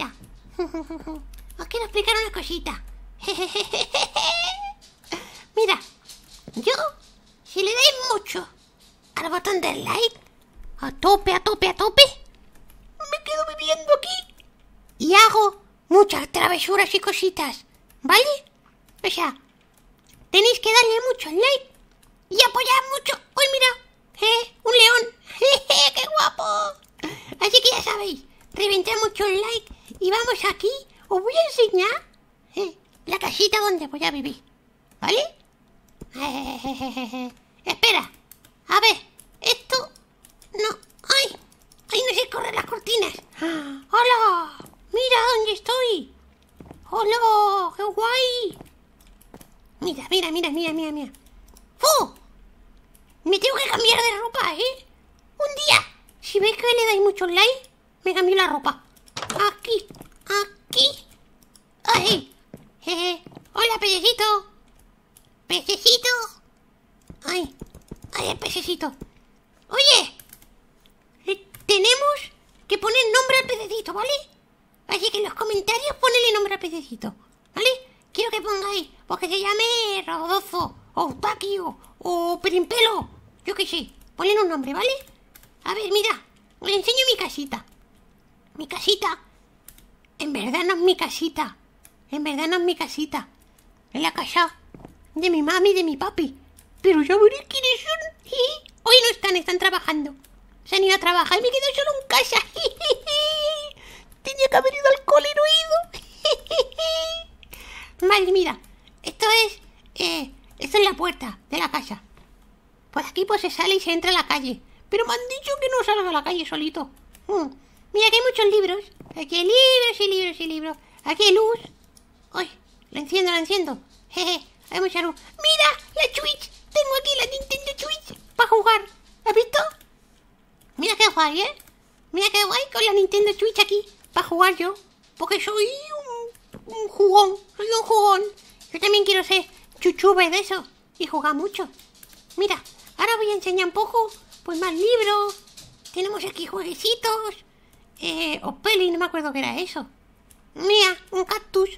Os quiero explicar una cosita. Mira, yo, si le dais mucho al botón del like, a tope, a tope, a tope, me quedo viviendo aquí y hago muchas travesuras y cositas, ¿vale? O sea, tenéis que darle mucho like y apoyar mucho. ¡Uy, mira! Eh, ¡Un león! ¡Qué guapo! Así que ya sabéis, reventar mucho like y vamos aquí, os voy a enseñar ¿eh? la casita donde voy a vivir. ¿Vale? Eh, espera, a ver, esto no. ¡Ay! ¡Ay, no sé correr las cortinas! ¡Hola! Ah. ¡Mira dónde estoy! ¡Hola! ¡Qué guay! Mira, mira, mira, mira, mira, mira. ¡Fu! Me tengo que cambiar de ropa, ¿eh? Un día, si veis que le dais muchos likes, me cambio la ropa aquí, aquí. ¡Ay! ¡Hola, pececito! ¡Pececito! ¡Ay! ¡Ay, el pececito! ¡Oye! tenemos que poner nombre al pececito, ¿vale? Así que en los comentarios ponele nombre al pececito, ¿vale? Quiero que pongáis, porque se llame Rodolfo, o Paquio o Perimpelo, yo que sé. Ponle un nombre, ¿vale? A ver, mira, os enseño mi casita. Mi casita en verdad no es mi casita. En verdad no es mi casita. Es la casa de mi mami y de mi papi. Pero ya veré quiénes son. Hoy no están, están trabajando. Se han ido a trabajar y me quedo solo en casa. Tenía que haber ido al cole no Madre mira. Esto es... Eh, esto es la puerta de la casa. Pues aquí pues se sale y se entra a la calle. Pero me han dicho que no salga a la calle solito. Mm. Mira que hay muchos libros. Aquí hay libros y libros y libros. Aquí hay luz. ¡Ay! La enciendo, la enciendo. Jeje, hay mucha luz. ¡Mira! La Switch. Tengo aquí la Nintendo Switch para jugar. ¿Has visto? Mira qué guay, ¿eh? Mira qué guay con la Nintendo Switch aquí para jugar yo. Porque soy un, un jugón. Soy un jugón. Yo también quiero ser chuchube de eso y jugar mucho. Mira, ahora voy a enseñar un poco, pues más libros. Tenemos aquí jueguecitos eh, o peli, no me acuerdo que era eso. Mira, un cactus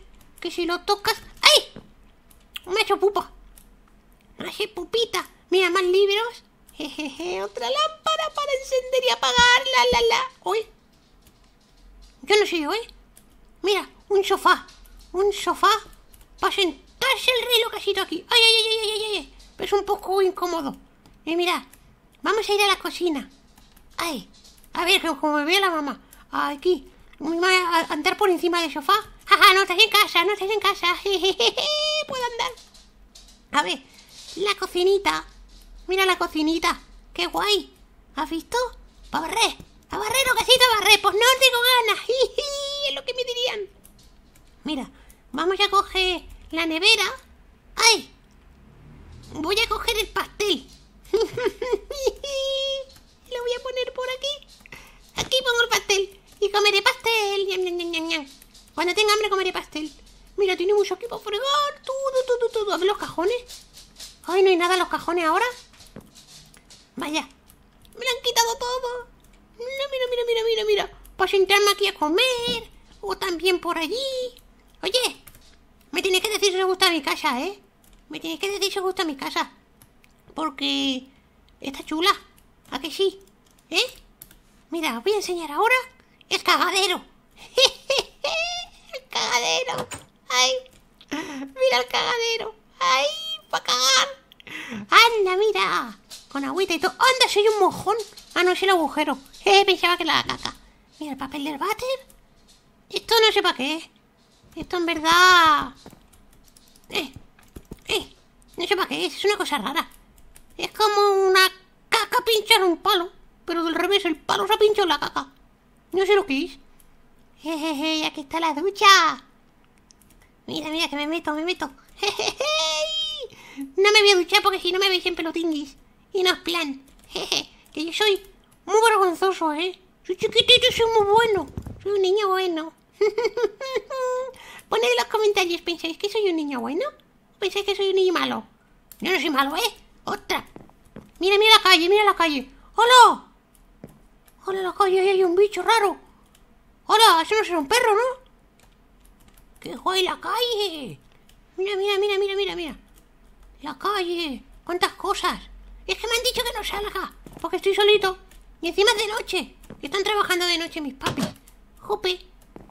que si lo tocas. ¡Ay! Me ha hecho pupa. Me pupita. Mira, más libros. otra lámpara para encender y apagar. La la la. Hoy. Yo no sé, hoy. ¿eh? Mira, un sofá. Un sofá para sentarse el reloj casito aquí. ¡Ay, ay, ay, ay, ay, ay! Pero es un poco incómodo. Y mira, vamos a ir a la cocina. ¡Ay! A ver, como me ve la mamá aquí, voy a andar por encima del sofá. Jaja, no estás en casa, no estás en casa. puedo andar. A ver, la cocinita. Mira la cocinita. Qué guay. ¿Has visto? Para barrer. A barrer que casita a barrer. Pues no tengo ganas. es lo que me dirían. Mira, vamos a coger la nevera. ¡Ay! Voy a coger el pastel. Lo voy a poner por aquí. Aquí pongo el pastel y comeré pastel. Cuando tenga hambre comeré pastel. Mira, tiene mucho aquí para fregar. Todo, todo, todo. A ver los cajones. Ay, no hay nada en los cajones ahora. Vaya. Me lo han quitado todo. Mira, mira, mira, mira, mira, mira. Para pues entrarme aquí a comer. O también por allí. Oye, me tienes que decir si os gusta mi casa, ¿eh? Me tienes que decir si os gusta mi casa. Porque está chula. ¿A que sí? ¿Eh? Mira, os voy a enseñar ahora es cagadero! cagadero ay mira ¡Para cagar! ¡Anda, mira! Con agüita y todo. ¡Anda, soy un mojón! Ah, no, es el agujero. Eh, pensaba que la caca. Mira, el papel del váter. Esto no sé para qué. Esto en verdad... Eh, eh, no sé para qué es. Es una cosa rara. Es como una caca pinchar un palo. Pero del revés, el palo se ha pinchado la caca. No sé lo que es. Jejeje, aquí está la ducha. Mira, mira que me meto, me meto. Jejeje. No me voy a duchar porque si no me veis en pelotinguis. Y no es plan. Jeje, que yo soy muy vergonzoso, ¿eh? Soy chiquitito y soy muy bueno. Soy un niño bueno. Poned en los comentarios, ¿pensáis que soy un niño bueno? ¿Pensáis que soy un niño malo? Yo no soy malo, ¿eh? ¡Otra! Mira, mira la calle, mira la calle. ¡Hola! Hola la calle, hay un bicho raro. Hola, eso no será un perro, ¿no? ¡Que joder, la calle! Mira, mira, mira, mira, mira, mira. La calle. ¿Cuántas cosas? Es que me han dicho que no salga, porque estoy solito. Y encima es de noche. están trabajando de noche mis papis. Jope.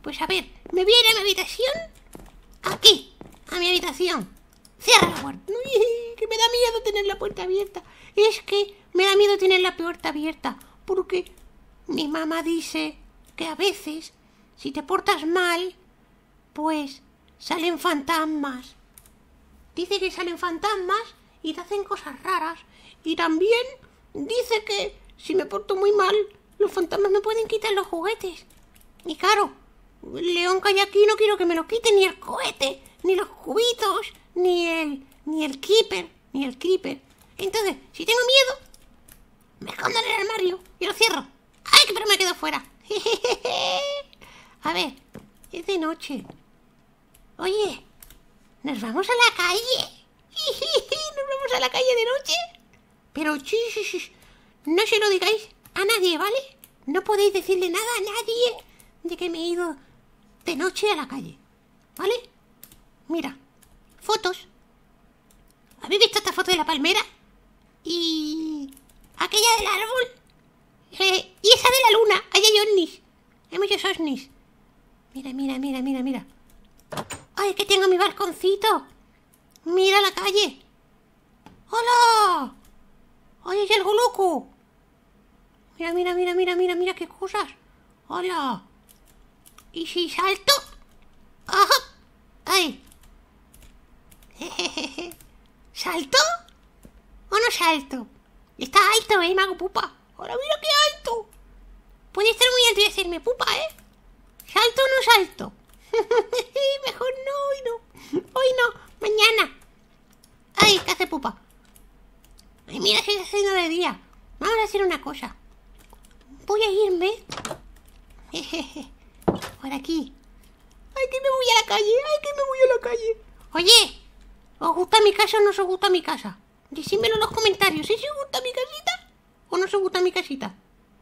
Pues a ver, me viene a mi habitación. Aquí, a mi habitación. Cierra la puerta. Uy, que me da miedo tener la puerta abierta. Es que me da miedo tener la puerta abierta. Porque mi mamá dice que a veces, si te portas mal, pues salen fantasmas. Dice que salen fantasmas y te hacen cosas raras. Y también dice que si me porto muy mal, los fantasmas me pueden quitar los juguetes. Y claro, León aquí no quiero que me lo quiten ni el cohete, ni los cubitos. no se lo digáis a nadie, ¿vale? No podéis decirle nada a nadie de que me he ido de noche a la calle, ¿vale? Mira, fotos. ¿Habéis visto esta foto de la palmera? Y aquella del árbol. Eh, y esa de la luna. Ahí hay ovnis. Hay muchos ovnis. Mira, mira, mira, mira, mira. ¡Ay, que tengo mi balconcito! ¡Mira la calle! ¡Hola! ¡Ay, hay algo loco! Mira, mira, mira, mira, mira, mira qué cosas. ¡Hola! ¿Y si salto? ¡Ajá! ¡Ay! ¿Salto? ¿O no salto? Está alto, ¿eh, mago pupa? ¡Ahora mira qué alto! Puede estar muy alto y hacerme pupa, ¿eh? ¿Salto o no salto? Mejor no, hoy no. Hoy no, mañana. ¡Ay, qué hace pupa! a hacer una cosa. Voy a irme. Por aquí. Ay, que me voy a la calle. Ay, que me voy a la calle. Oye, ¿os gusta mi casa o no os gusta mi casa? Decídmelo en los comentarios. ¿Si os gusta mi casita o no os gusta mi casita?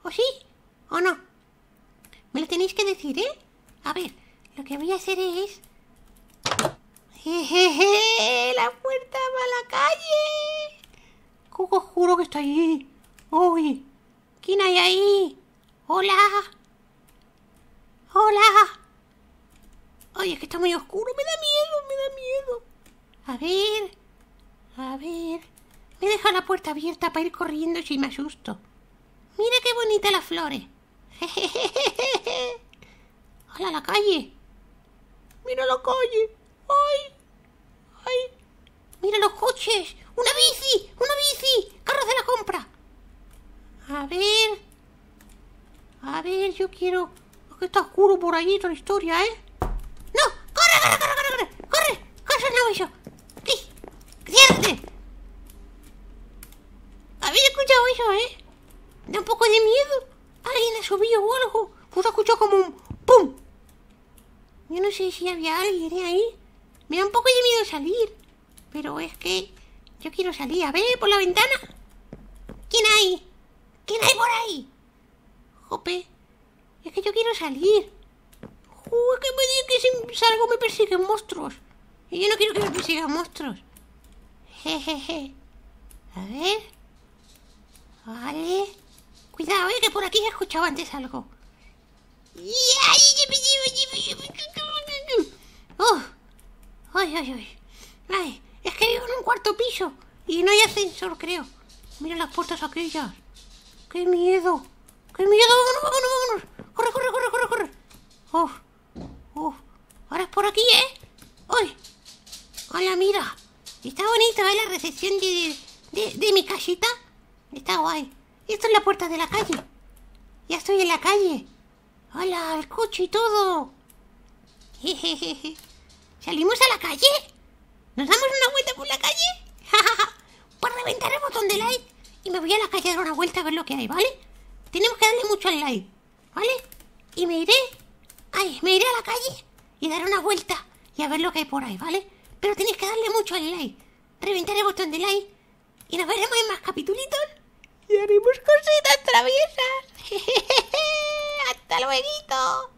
¿O sí? ¿O no? Me lo tenéis que decir, ¿eh? A ver, lo que voy a hacer es... ¡La puerta va a la calle! Juro que está ahí Uy, ¿quién hay ahí? Hola. Hola. Ay, es que está muy oscuro, me da miedo, me da miedo. A ver, a ver. Me deja la puerta abierta para ir corriendo si me asusto. Mira qué bonitas las flores. Hola, la calle. Mira la calle. Ay, ay. Mira los coches. Una bici. A ver. A ver, yo quiero... que está oscuro por ahí toda la historia, ¿eh? ¡No! ¡Corre, corre, corre, corre! ¡Corre! ¡Corre sonado eso! ¡Sí! ¡Ciérrate! ¿Habéis escuchado eso, eh? Da un poco de miedo. Alguien ha subido o algo. Pues ha escuchado como un ¡pum! Yo no sé si había alguien ¿eh? ahí. Me da un poco de miedo salir. Pero es que yo quiero salir. A ver, por la ventana. ¿Quién hay? ¿Quién hay por ahí? Jope, es que yo quiero salir. es que me que si salgo me persiguen monstruos. Y yo no quiero que me persigan monstruos. Jejeje. A ver. Vale. Cuidado, oye, que por aquí he escuchado antes algo. Oh. Ay, ay, ay. Vale es que vivo en un cuarto piso y no hay ascensor, creo. Mira las puertas aquellas. ¡Qué miedo! ¡Qué miedo! ¡Vámonos, vámonos, vámonos! ¡Corre, corre, corre, corre, corre! ¡Uf! ¡Uf! Ahora es por aquí, ¿eh? ¡Uy! ¡Hola, mira! Está bonita ¿eh? La recepción de, de, mi casita. Está guay. Esto es la puerta de la calle. Ya estoy en la calle. ¡Hola! ¡El coche y todo! ¿Salimos a la calle? ¿Nos damos una vuelta por la calle? ¡Ja, ja, ja! ja reventar el botón de like! y me voy a la calle a dar una vuelta a ver lo que hay, ¿vale? Tenemos que darle mucho al like, ¿vale? Y me iré, ay, me iré a la calle y daré una vuelta y a ver lo que hay por ahí, ¿vale? Pero tenéis que darle mucho al like, reventar el botón de like y nos veremos en más capitulitos y haremos cositas traviesas. ¡Hasta luego!